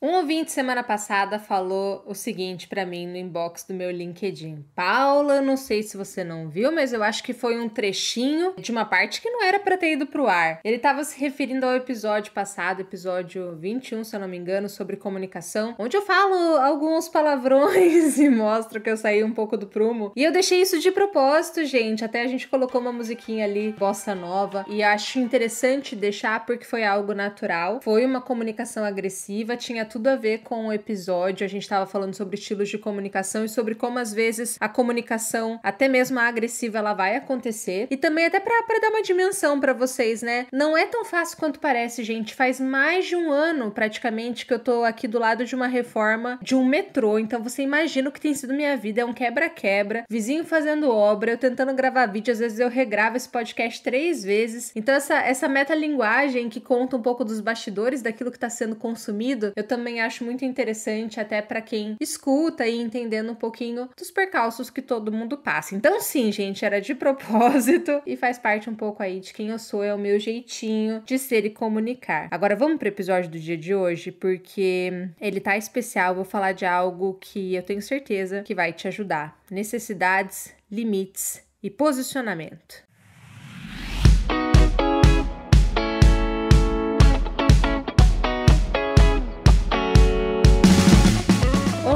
Um ouvinte semana passada falou o seguinte para mim no inbox do meu LinkedIn. Paula, não sei se você não viu, mas eu acho que foi um trechinho de uma parte que não era para ter ido pro ar. Ele estava se referindo ao episódio passado, episódio 21, se eu não me engano, sobre comunicação, onde eu falo alguns palavrões e mostro que eu saí um pouco do prumo. E eu deixei isso de propósito, gente. Até a gente colocou uma musiquinha ali, bossa nova, e acho interessante deixar porque foi algo natural. Foi uma comunicação agressiva, tinha tudo a ver com o episódio. A gente estava falando sobre estilos de comunicação e sobre como às vezes a comunicação, até mesmo a agressiva, ela vai acontecer. E também até para dar uma dimensão para vocês, né? Não é tão fácil quanto parece, gente. Faz mais de um ano praticamente que eu tô aqui do lado de uma reforma de um metrô. Então você imagina o que tem sido minha vida, é um quebra-quebra, vizinho fazendo obra, eu tentando gravar vídeo, às vezes eu regravo esse podcast três vezes. Então essa essa metalinguagem que conta um pouco dos bastidores daquilo que está sendo consumido, eu também também acho muito interessante, até para quem escuta e entendendo um pouquinho dos percalços que todo mundo passa. Então, sim, gente, era de propósito e faz parte um pouco aí de quem eu sou, é o meu jeitinho de ser e comunicar. Agora vamos pro episódio do dia de hoje, porque ele tá especial, vou falar de algo que eu tenho certeza que vai te ajudar. Necessidades, limites e posicionamento.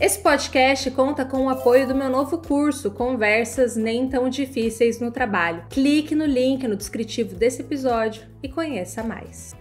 Esse podcast conta com o apoio do meu novo curso, Conversas Nem Tão Difíceis no Trabalho. Clique no link no descritivo desse episódio e conheça mais.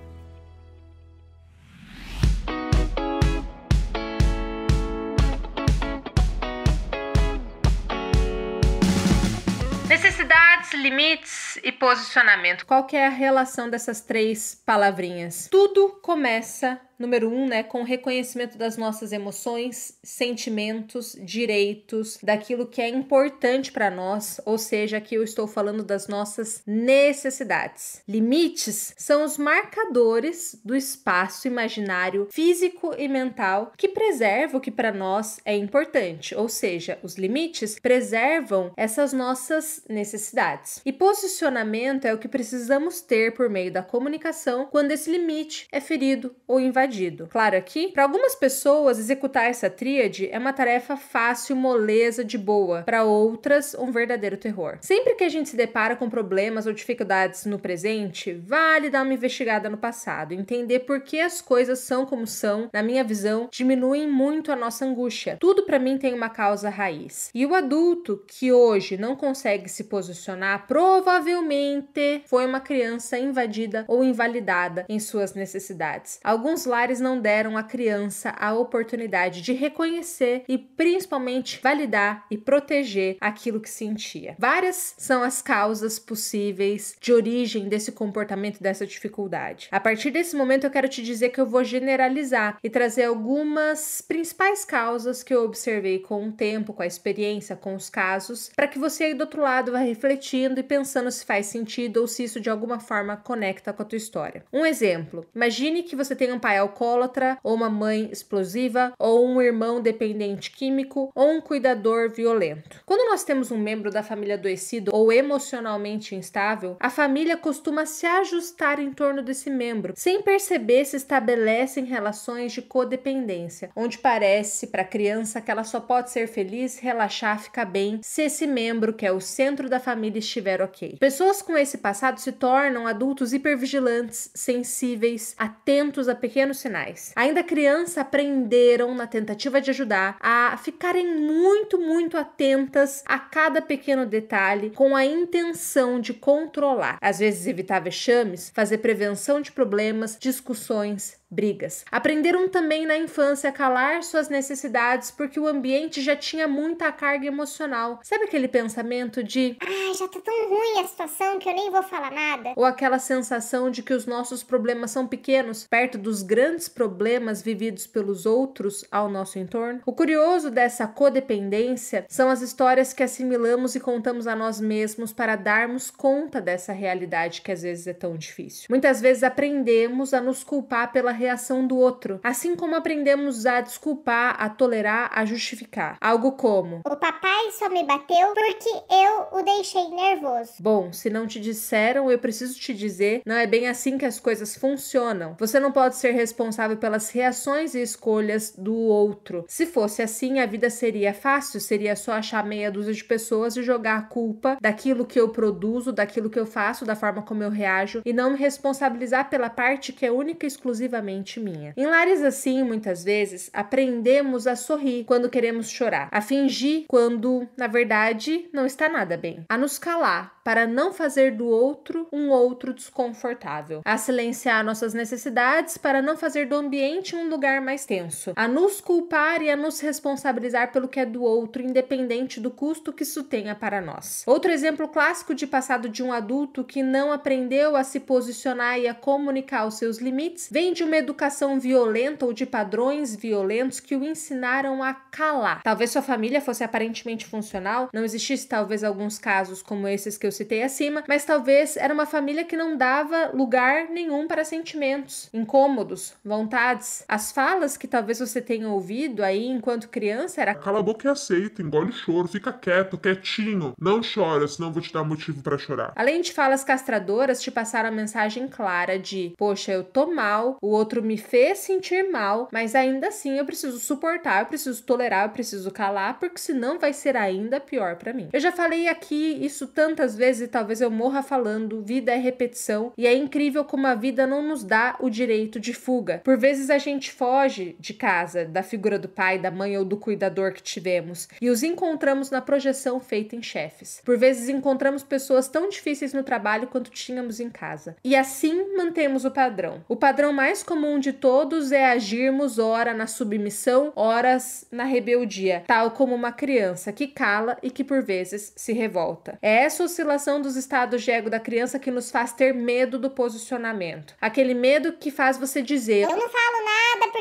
Necessidades, limites e posicionamento. Qual é a relação dessas três palavrinhas? Tudo começa número um, né, com o reconhecimento das nossas emoções, sentimentos, direitos, daquilo que é importante para nós, ou seja, aqui eu estou falando das nossas necessidades. Limites são os marcadores do espaço imaginário físico e mental que preserva o que para nós é importante, ou seja, os limites preservam essas nossas necessidades. E posicionamento é o que precisamos ter por meio da comunicação quando esse limite é ferido ou invadido invadido. Claro aqui, para algumas pessoas, executar essa tríade é uma tarefa fácil, moleza, de boa. Para outras, um verdadeiro terror. Sempre que a gente se depara com problemas ou dificuldades no presente, vale dar uma investigada no passado, entender por que as coisas são como são, na minha visão, diminuem muito a nossa angústia. Tudo para mim tem uma causa raiz. E o adulto que hoje não consegue se posicionar, provavelmente foi uma criança invadida ou invalidada em suas necessidades. Alguns lá não deram à criança a oportunidade de reconhecer e principalmente validar e proteger aquilo que sentia. Várias são as causas possíveis de origem desse comportamento, dessa dificuldade. A partir desse momento, eu quero te dizer que eu vou generalizar e trazer algumas principais causas que eu observei com o tempo, com a experiência, com os casos, para que você aí do outro lado vá refletindo e pensando se faz sentido ou se isso de alguma forma conecta com a tua história. Um exemplo: imagine que você tem um pai alcoólatra, ou uma mãe explosiva, ou um irmão dependente químico, ou um cuidador violento. Quando nós temos um membro da família adoecido ou emocionalmente instável, a família costuma se ajustar em torno desse membro, sem perceber se estabelecem relações de codependência, onde parece para a criança que ela só pode ser feliz, relaxar, ficar bem se esse membro, que é o centro da família, estiver ok. Pessoas com esse passado se tornam adultos hipervigilantes, sensíveis, atentos a pequenos sinais. Ainda criança, aprenderam, na tentativa de ajudar, a ficarem muito, muito atentas a cada pequeno detalhe com a intenção de controlar. Às vezes, evitar vexames, fazer prevenção de problemas, discussões, brigas. Aprenderam também na infância a calar suas necessidades porque o ambiente já tinha muita carga emocional. Sabe aquele pensamento de ai, ah, já tá tão ruim a situação que eu nem vou falar nada? Ou aquela sensação de que os nossos problemas são pequenos perto dos grandes problemas vividos pelos outros ao nosso entorno? O curioso dessa codependência são as histórias que assimilamos e contamos a nós mesmos para darmos conta dessa realidade que às vezes é tão difícil. Muitas vezes aprendemos a nos culpar pela reação do outro, assim como aprendemos a desculpar, a tolerar, a justificar. Algo como: O papai só me bateu porque eu o deixei nervoso. Bom, se não te disseram, eu preciso te dizer, não é bem assim que as coisas funcionam. Você não pode ser responsável pelas reações e escolhas do outro. Se fosse assim, a vida seria fácil, seria só achar meia dúzia de pessoas e jogar a culpa daquilo que eu produzo, daquilo que eu faço, da forma como eu reajo e não me responsabilizar pela parte que é única e exclusivamente unicamente minha. Em lares assim, muitas vezes, aprendemos a sorrir quando queremos chorar, a fingir quando, na verdade, não está nada bem, a nos calar para não fazer do outro um outro desconfortável, a silenciar nossas necessidades para não fazer do ambiente um lugar mais tenso, a nos culpar e a nos responsabilizar pelo que é do outro, independente do custo que isso tenha para nós. Outro exemplo clássico de passado de um adulto que não aprendeu a se posicionar e a comunicar os seus limites vem de uma educação violenta ou de padrões violentos que o ensinaram a calar. Talvez sua família fosse aparentemente funcional, não existisse talvez alguns casos como esses que eu citei acima, mas talvez era uma família que não dava lugar nenhum para sentimentos, incômodos, vontades. As falas que talvez você tenha ouvido aí enquanto criança era cala a boca e aceita, engole o choro, fica quieto, quietinho, não chora, senão vou te dar motivo para chorar. Além de falas castradoras, te passaram a mensagem clara de poxa, eu tô mal, o outro outro me fez sentir mal, mas ainda assim eu preciso suportar, eu preciso tolerar, eu preciso calar, porque senão vai ser ainda pior para mim. Eu já falei aqui isso tantas vezes e talvez eu morra falando, vida é repetição e é incrível como a vida não nos dá o direito de fuga. Por vezes a gente foge de casa, da figura do pai, da mãe ou do cuidador que tivemos e os encontramos na projeção feita em chefes. Por vezes encontramos pessoas tão difíceis no trabalho quanto tínhamos em casa. E assim mantemos o padrão. O padrão mais comum comum de todos é agirmos ora na submissão, horas na rebeldia, tal como uma criança que cala e que por vezes se revolta. É essa oscilação dos estados de ego da criança que nos faz ter medo do posicionamento. Aquele medo que faz você dizer: Eu não falo nada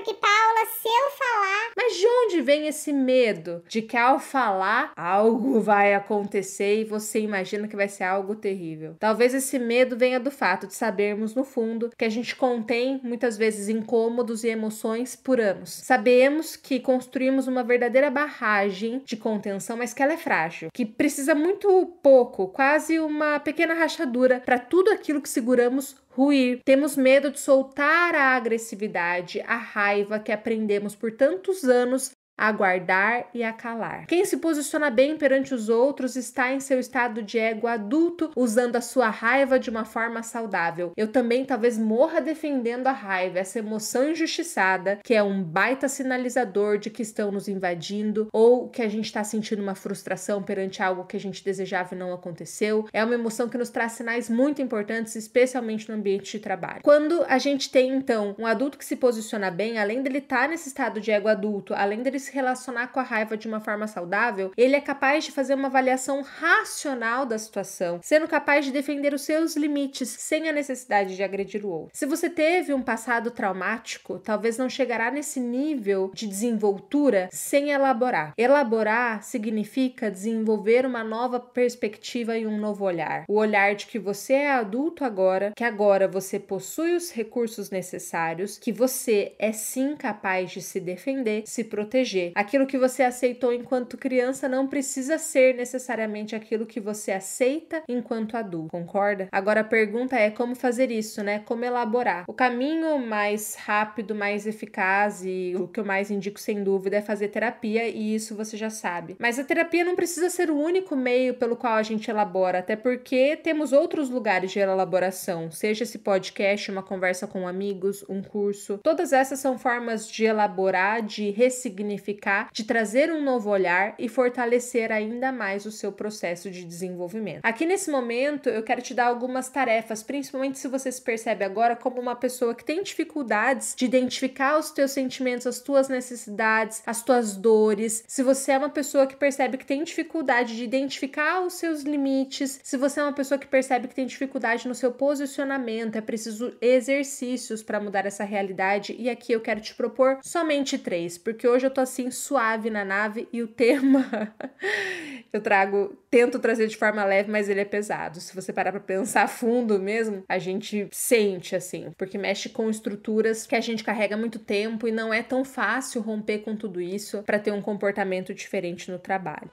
vem esse medo de que ao falar algo vai acontecer e você imagina que vai ser algo terrível. Talvez esse medo venha do fato de sabermos no fundo que a gente contém muitas vezes incômodos e emoções por anos. Sabemos que construímos uma verdadeira barragem de contenção, mas que ela é frágil, que precisa muito pouco, quase uma pequena rachadura para tudo aquilo que seguramos ruir. Temos medo de soltar a agressividade, a raiva que aprendemos por tantos anos aguardar e acalar. Quem se posiciona bem perante os outros está em seu estado de ego adulto, usando a sua raiva de uma forma saudável. Eu também talvez morra defendendo a raiva, essa emoção injustiçada, que é um baita sinalizador de que estão nos invadindo ou que a gente está sentindo uma frustração perante algo que a gente desejava e não aconteceu. É uma emoção que nos traz sinais muito importantes, especialmente no ambiente de trabalho. Quando a gente tem então um adulto que se posiciona bem, além dele estar tá nesse estado de ego adulto, além dele se relacionar com a raiva de uma forma saudável, ele é capaz de fazer uma avaliação racional da situação, sendo capaz de defender os seus limites sem a necessidade de agredir o outro. Se você teve um passado traumático, talvez não chegará nesse nível de desenvoltura sem elaborar. Elaborar significa desenvolver uma nova perspectiva e um novo olhar. O olhar de que você é adulto agora, que agora você possui os recursos necessários, que você é sim capaz de se defender, se proteger Aquilo que você aceitou enquanto criança não precisa ser necessariamente aquilo que você aceita enquanto adulto, concorda? Agora a pergunta é como fazer isso, né? Como elaborar. O caminho mais rápido, mais eficaz e o que eu mais indico sem dúvida é fazer terapia e isso você já sabe. Mas a terapia não precisa ser o único meio pelo qual a gente elabora, até porque temos outros lugares de elaboração, seja esse podcast, uma conversa com amigos, um curso. Todas essas são formas de elaborar, de ressignificar ressignificar, de trazer um novo olhar e fortalecer ainda mais o seu processo de desenvolvimento. Aqui nesse momento, eu quero te dar algumas tarefas, principalmente se você se percebe agora como uma pessoa que tem dificuldades de identificar os teus sentimentos, as tuas necessidades, as tuas dores. Se você é uma pessoa que percebe que tem dificuldade de identificar os seus limites, se você é uma pessoa que percebe que tem dificuldade no seu posicionamento, é preciso exercícios para mudar essa realidade. E aqui eu quero te propor somente três, porque hoje eu tô assim assim suave na nave e o tema eu trago, tento trazer de forma leve, mas ele é pesado. Se você parar para pensar a fundo mesmo, a gente sente assim, porque mexe com estruturas que a gente carrega muito tempo e não é tão fácil romper com tudo isso para ter um comportamento diferente no trabalho.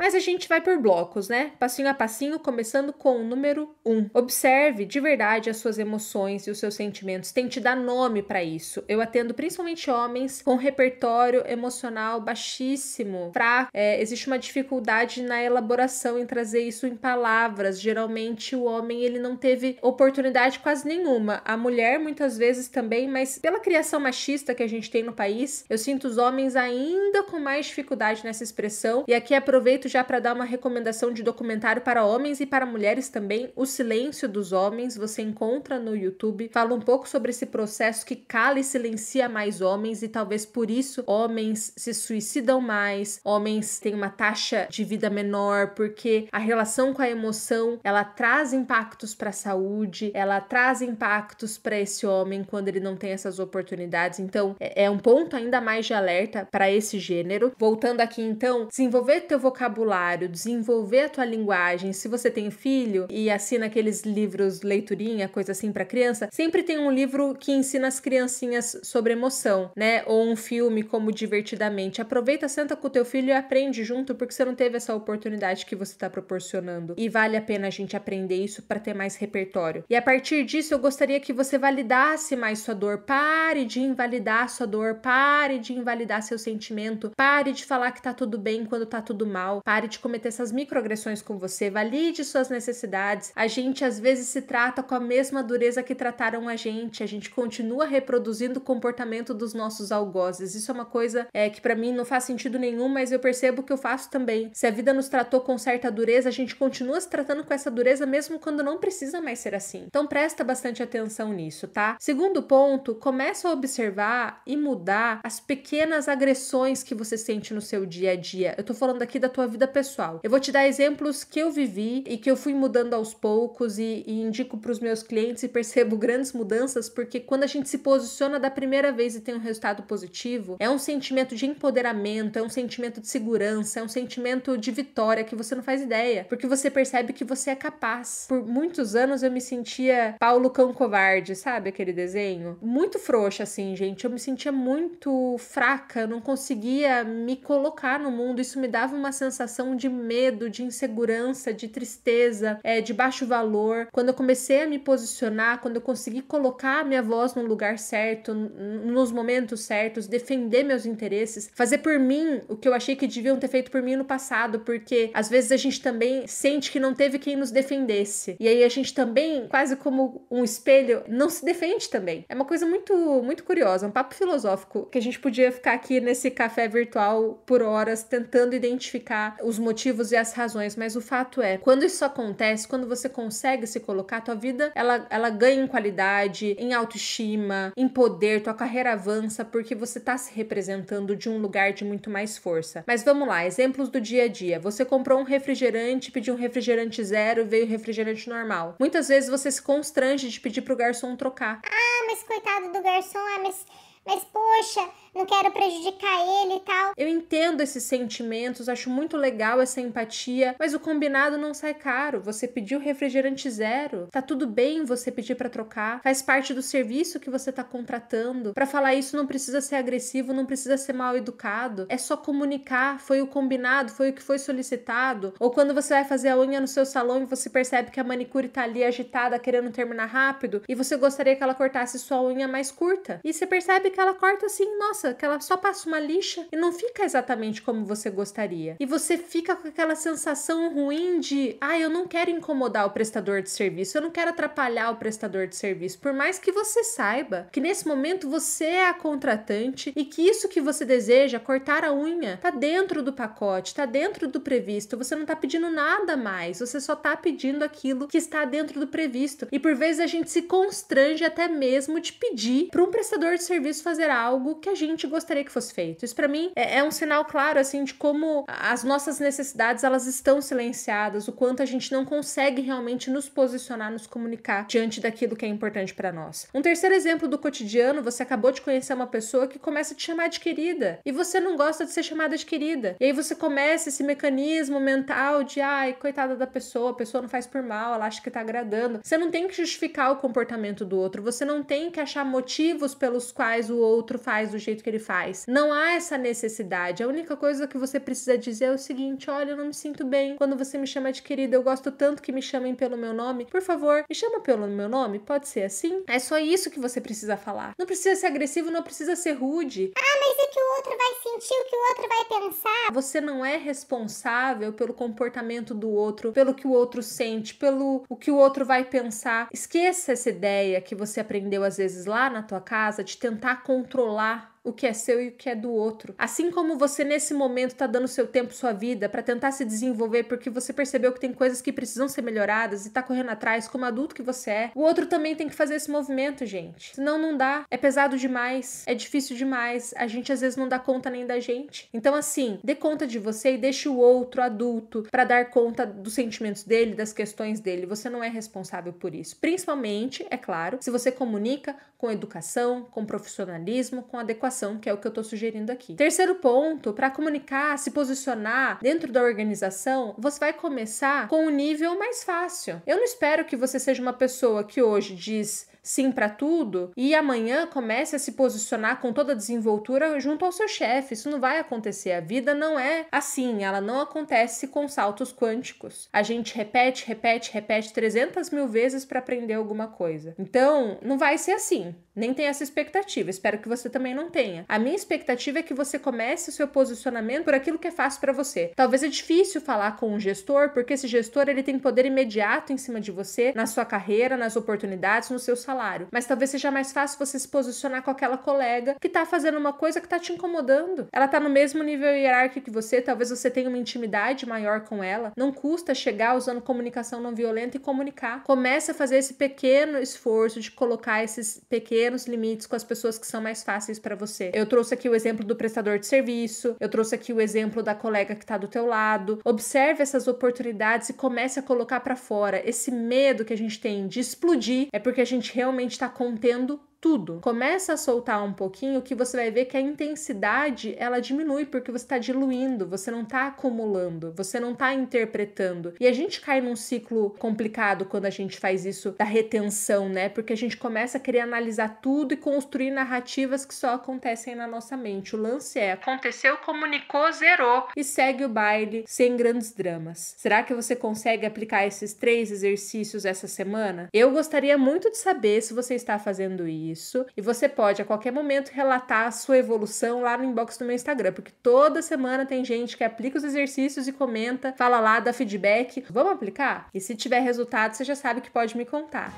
Mas a gente vai por blocos, né? Passinho a passinho, começando com o número 1. Um. Observe de verdade as suas emoções e os seus sentimentos. Tente dar nome para isso. Eu atendo principalmente homens com repertório emocional baixíssimo, fraco. É, existe uma dificuldade na elaboração em trazer isso em palavras. Geralmente o homem ele não teve oportunidade quase nenhuma. A mulher muitas vezes também, mas pela criação machista que a gente tem no país, eu sinto os homens ainda com mais dificuldade nessa expressão. E aqui aproveito já para dar uma recomendação de documentário para homens e para mulheres também, O Silêncio dos Homens, você encontra no YouTube. Fala um pouco sobre esse processo que cala e silencia mais homens e talvez por isso homens se suicidam mais, homens têm uma taxa de vida menor, porque a relação com a emoção, ela traz impactos para a saúde, ela traz impactos para esse homem quando ele não tem essas oportunidades. Então, é, é um ponto ainda mais de alerta para esse gênero. Voltando aqui então, desenvolver teu vocabulário vocabulário, desenvolver a tua linguagem. Se você tem filho e assina aqueles livros leiturinha, coisa assim para criança, sempre tem um livro que ensina as criancinhas sobre emoção, né? Ou um filme como Divertidamente. Aproveita, senta com o teu filho e aprende junto, porque você não teve essa oportunidade que você está proporcionando. E vale a pena a gente aprender isso para ter mais repertório. E a partir disso, eu gostaria que você validasse mais sua dor. Pare de invalidar sua dor, pare de invalidar seu sentimento, pare de falar que tá tudo bem quando tá tudo mal. Pare de cometer essas microagressões com você, valide suas necessidades. A gente às vezes se trata com a mesma dureza que trataram a gente, a gente continua reproduzindo o comportamento dos nossos algozes. Isso é uma coisa é, que para mim não faz sentido nenhum, mas eu percebo que eu faço também. Se a vida nos tratou com certa dureza, a gente continua se tratando com essa dureza mesmo quando não precisa mais ser assim. Então presta bastante atenção nisso, tá? Segundo ponto, começa a observar e mudar as pequenas agressões que você sente no seu dia a dia. Eu tô falando aqui da tua vida vida pessoal. Eu vou te dar exemplos que eu vivi e que eu fui mudando aos poucos e, e indico para os meus clientes e percebo grandes mudanças, porque quando a gente se posiciona da primeira vez e tem um resultado positivo, é um sentimento de empoderamento, é um sentimento de segurança, é um sentimento de vitória que você não faz ideia, porque você percebe que você é capaz. Por muitos anos eu me sentia Paulo Cão Covarde, sabe aquele desenho? Muito frouxa, assim, gente. Eu me sentia muito fraca, não conseguia me colocar no mundo. Isso me dava uma sensação sensação de medo, de insegurança, de tristeza, é, de baixo valor. Quando eu comecei a me posicionar, quando eu consegui colocar a minha voz no lugar certo, nos momentos certos, defender meus interesses, fazer por mim o que eu achei que deviam ter feito por mim no passado, porque às vezes a gente também sente que não teve quem nos defendesse. E aí a gente também, quase como um espelho, não se defende também. É uma coisa muito, muito curiosa, um papo filosófico que a gente podia ficar aqui nesse café virtual por horas tentando identificar os motivos e as razões, mas o fato é, quando isso acontece, quando você consegue se colocar, tua vida ela, ela ganha em qualidade, em autoestima, em poder, tua carreira avança porque você tá se representando de um lugar de muito mais força. Mas vamos lá, exemplos do dia a dia. Você comprou um refrigerante, pediu um refrigerante zero, veio refrigerante normal. Muitas vezes você se constrange de pedir pro garçom trocar. Ah, mas coitado do garçom, ah, mas mas poxa, não quero prejudicar ele e tal. Eu entendo esses sentimentos, acho muito legal essa empatia, mas o combinado não sai caro. Você pediu refrigerante zero, tá tudo bem você pedir para trocar, faz parte do serviço que você tá contratando. Para falar isso não precisa ser agressivo, não precisa ser mal educado, é só comunicar, foi o combinado, foi o que foi solicitado. Ou quando você vai fazer a unha no seu salão e você percebe que a manicure tá ali agitada, querendo terminar rápido, e você gostaria que ela cortasse sua unha mais curta. E você percebe que ela corta assim, nossa, que ela só passa uma lixa e não fica exatamente como você gostaria. E você fica com aquela sensação ruim de, ah, eu não quero incomodar o prestador de serviço, eu não quero atrapalhar o prestador de serviço. Por mais que você saiba que nesse momento você é a contratante e que isso que você deseja, cortar a unha, tá dentro do pacote, tá dentro do previsto, você não tá pedindo nada mais, você só tá pedindo aquilo que está dentro do previsto. E por vezes a gente se constrange até mesmo de pedir para um prestador de serviço fazer algo que a gente gostaria que fosse feito. Isso para mim é, é, um sinal claro assim de como as nossas necessidades elas estão silenciadas, o quanto a gente não consegue realmente nos posicionar, nos comunicar diante daquilo que é importante para nós. Um terceiro exemplo do cotidiano, você acabou de conhecer uma pessoa que começa a te chamar de querida e você não gosta de ser chamada de querida. E aí você começa esse mecanismo mental de ai, coitada da pessoa, a pessoa não faz por mal, ela acha que tá agradando. Você não tem que justificar o comportamento do outro, você não tem que achar motivos pelos quais o outro faz do jeito que ele faz. Não há essa necessidade. A única coisa que você precisa dizer é o seguinte: olha, eu não me sinto bem quando você me chama de querida. Eu gosto tanto que me chamem pelo meu nome. Por favor, me chama pelo meu nome? Pode ser assim? É só isso que você precisa falar. Não precisa ser agressivo, não precisa ser rude. Ah, mas o é que o outro vai sentir, o que o outro vai pensar? Você não é responsável pelo comportamento do outro, pelo que o outro sente, pelo o que o outro vai pensar. Esqueça essa ideia que você aprendeu às vezes lá na tua casa de tentar controlar o que é seu e o que é do outro. Assim como você nesse momento está dando seu tempo, sua vida para tentar se desenvolver porque você percebeu que tem coisas que precisam ser melhoradas e tá correndo atrás como adulto que você é, o outro também tem que fazer esse movimento, gente. Senão não dá, é pesado demais, é difícil demais, a gente às vezes não dá conta nem da gente. Então assim, dê conta de você e deixe o outro adulto para dar conta dos sentimentos dele, das questões dele. Você não é responsável por isso. Principalmente, é claro, se você comunica com educação, com profissionalismo, com adequação que é o que eu estou sugerindo aqui. Terceiro ponto, para comunicar, se posicionar dentro da organização, você vai começar com um nível mais fácil. Eu não espero que você seja uma pessoa que hoje diz sim para tudo e amanhã comece a se posicionar com toda a desenvoltura junto ao seu chefe. Isso não vai acontecer. A vida não é assim, ela não acontece com saltos quânticos. A gente repete, repete, repete 300 mil vezes para aprender alguma coisa. Então, não vai ser assim. Nem tem essa expectativa. Espero que você também não tenha. A minha expectativa é que você comece o seu posicionamento por aquilo que é fácil para você. Talvez é difícil falar com um gestor, porque esse gestor ele tem poder imediato em cima de você, na sua carreira, nas oportunidades, no seu salário salário, mas talvez seja mais fácil você se posicionar com aquela colega que tá fazendo uma coisa que tá te incomodando. Ela tá no mesmo nível hierárquico que você, talvez você tenha uma intimidade maior com ela. Não custa chegar usando comunicação não violenta e comunicar. Comece a fazer esse pequeno esforço de colocar esses pequenos limites com as pessoas que são mais fáceis para você. Eu trouxe aqui o exemplo do prestador de serviço, eu trouxe aqui o exemplo da colega que tá do teu lado. Observe essas oportunidades e comece a colocar para fora esse medo que a gente tem de explodir, é porque a gente realmente está contendo tudo. Começa a soltar um pouquinho que você vai ver que a intensidade ela diminui porque você está diluindo, você não está acumulando, você não está interpretando. E a gente cai num ciclo complicado quando a gente faz isso da retenção, né? Porque a gente começa a querer analisar tudo e construir narrativas que só acontecem na nossa mente. O lance é: aconteceu, comunicou, zerou e segue o baile sem grandes dramas. Será que você consegue aplicar esses três exercícios essa semana? Eu gostaria muito de saber se você está fazendo isso isso. E você pode a qualquer momento relatar a sua evolução lá no inbox do meu Instagram, porque toda semana tem gente que aplica os exercícios e comenta, fala lá, dá feedback. Vamos aplicar? E se tiver resultado, você já sabe que pode me contar.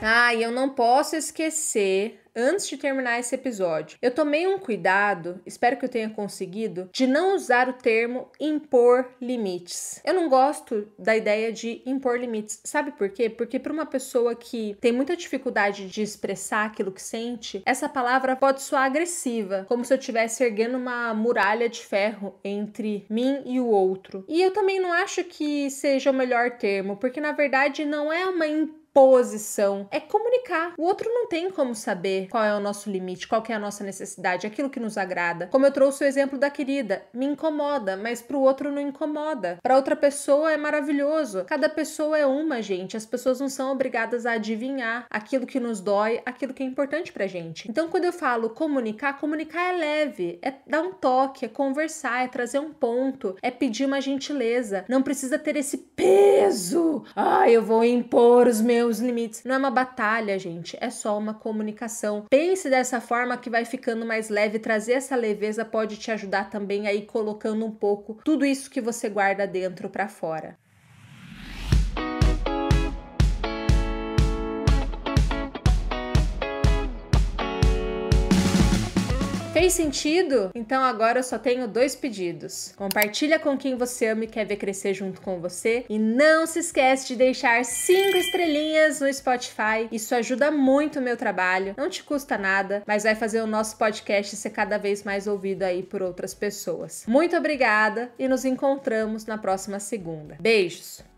Ah, e eu não posso esquecer antes de terminar esse episódio. Eu tomei um cuidado, espero que eu tenha conseguido, de não usar o termo impor limites. Eu não gosto da ideia de impor limites. Sabe por quê? Porque para uma pessoa que tem muita dificuldade de expressar aquilo que sente, essa palavra pode soar agressiva, como se eu estivesse erguendo uma muralha de ferro entre mim e o outro. E eu também não acho que seja o melhor termo, porque na verdade não é uma posição, é comunicar. O outro não tem como saber qual é o nosso limite, qual é a nossa necessidade, aquilo que nos agrada. Como eu trouxe o exemplo da querida, me incomoda, mas para o outro não incomoda. Para outra pessoa é maravilhoso. Cada pessoa é uma, gente. As pessoas não são obrigadas a adivinhar aquilo que nos dói, aquilo que é importante pra gente. Então, quando eu falo comunicar, comunicar é leve, é dar um toque, é conversar, é trazer um ponto, é pedir uma gentileza. Não precisa ter esse peso. Ah, eu vou impor os meus os limites. Não é uma batalha, gente, é só uma comunicação. Pense dessa forma que vai ficando mais leve. Trazer essa leveza pode te ajudar também aí colocando um pouco tudo isso que você guarda dentro para fora. Fez sentido? Então agora eu só tenho dois pedidos. Compartilha com quem você ama e quer ver crescer junto com você e não se esquece de deixar cinco estrelinhas no Spotify. Isso ajuda muito o meu trabalho, não te custa nada, mas vai fazer o nosso podcast ser cada vez mais ouvido aí por outras pessoas. Muito obrigada e nos encontramos na próxima segunda. Beijos.